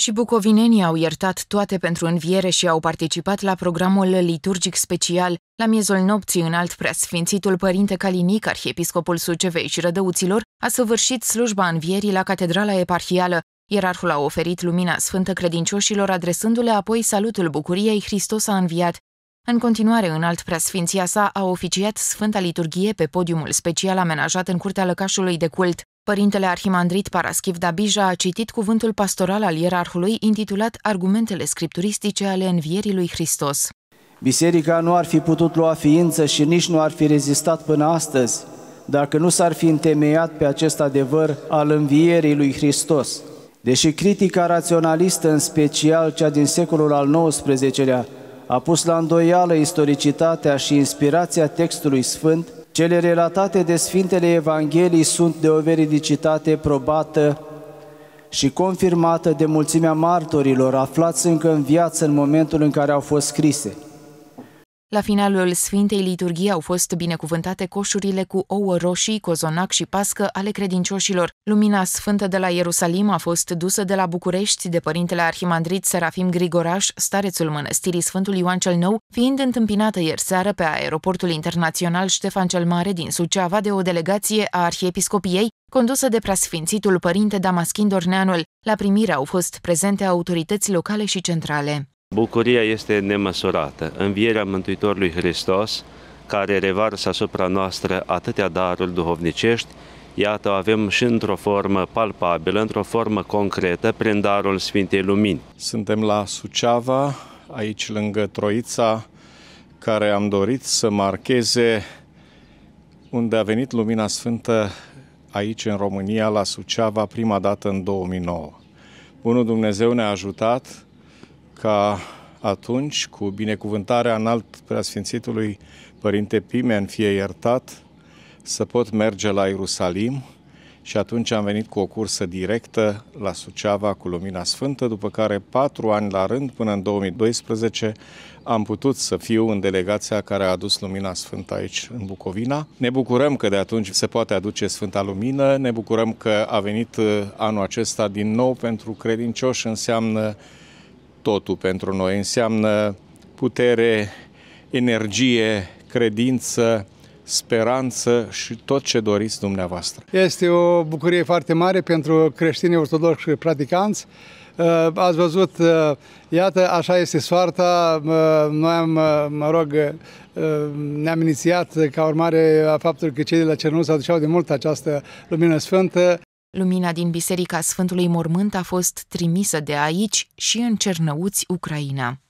Și bucovinenii au iertat toate pentru înviere și au participat la programul liturgic special la miezul nopții în alt preasfințitul Părinte Calinic, arhiepiscopul Sucevei și Rădăuților, a săvârșit slujba învierii la Catedrala Eparhială. Ierarhul a oferit lumina sfântă credincioșilor, adresându-le apoi salutul bucuriei Hristos a înviat, în continuare, în alt preasfinția sa a oficiat Sfânta Liturghie pe podiumul special amenajat în curtea lăcașului de cult. Părintele Arhimandrit Paraschiv Dabija a citit cuvântul pastoral al ierarhului intitulat Argumentele scripturistice ale învierii lui Hristos. Biserica nu ar fi putut lua ființă și nici nu ar fi rezistat până astăzi, dacă nu s-ar fi întemeiat pe acest adevăr al învierii lui Hristos. Deși critica raționalistă, în special cea din secolul al XIX-lea, a pus la îndoială istoricitatea și inspirația textului sfânt, cele relatate de Sfintele Evangheliei sunt de o veridicitate probată și confirmată de mulțimea martorilor aflați încă în viață în momentul în care au fost scrise. La finalul Sfintei Liturghii au fost binecuvântate coșurile cu ouă roșii, cozonac și pască ale credincioșilor. Lumina sfântă de la Ierusalim a fost dusă de la București de părintele arhimandrit Serafim Grigoraș, starețul mănăstirii Sfântul Ioan cel Nou, fiind întâmpinată ieri seară pe aeroportul internațional Ștefan cel Mare din Suceava de o delegație a Arhiepiscopiei, condusă de preasfințitul părinte Damaschin Dorneanul. La primire au fost prezente autorități locale și centrale. Bucuria este nemăsurată. Învierea Mântuitorului Hristos, care revarsă asupra noastră atâtea daruri duhovnicești, iată, o avem și într-o formă palpabilă, într-o formă concretă, prin darul Sfintei Lumini. Suntem la Suceava, aici lângă Troița, care am dorit să marcheze unde a venit Lumina Sfântă aici în România, la Suceava, prima dată în 2009. Bunul Dumnezeu ne-a ajutat ca atunci, cu binecuvântarea înalt preasfințitului Părinte Pimen, fie iertat, să pot merge la Ierusalim și atunci am venit cu o cursă directă la Suceava cu Lumina Sfântă, după care patru ani la rând, până în 2012, am putut să fiu în delegația care a adus Lumina Sfântă aici, în Bucovina. Ne bucurăm că de atunci se poate aduce Sfânta Lumină, ne bucurăm că a venit uh, anul acesta din nou pentru credincioși, înseamnă totul pentru noi. Înseamnă putere, energie, credință, speranță și tot ce doriți dumneavoastră. Este o bucurie foarte mare pentru creștinii ortodoxi și practicanți. Uh, ați văzut, uh, iată, așa este soarta. Uh, noi am, mă rog, ne-am inițiat ca urmare a faptului că cei de la Cernuț aduceau de mult această lumină sfântă. Lumina din Biserica Sfântului Mormânt a fost trimisă de aici și în Cernăuți, Ucraina.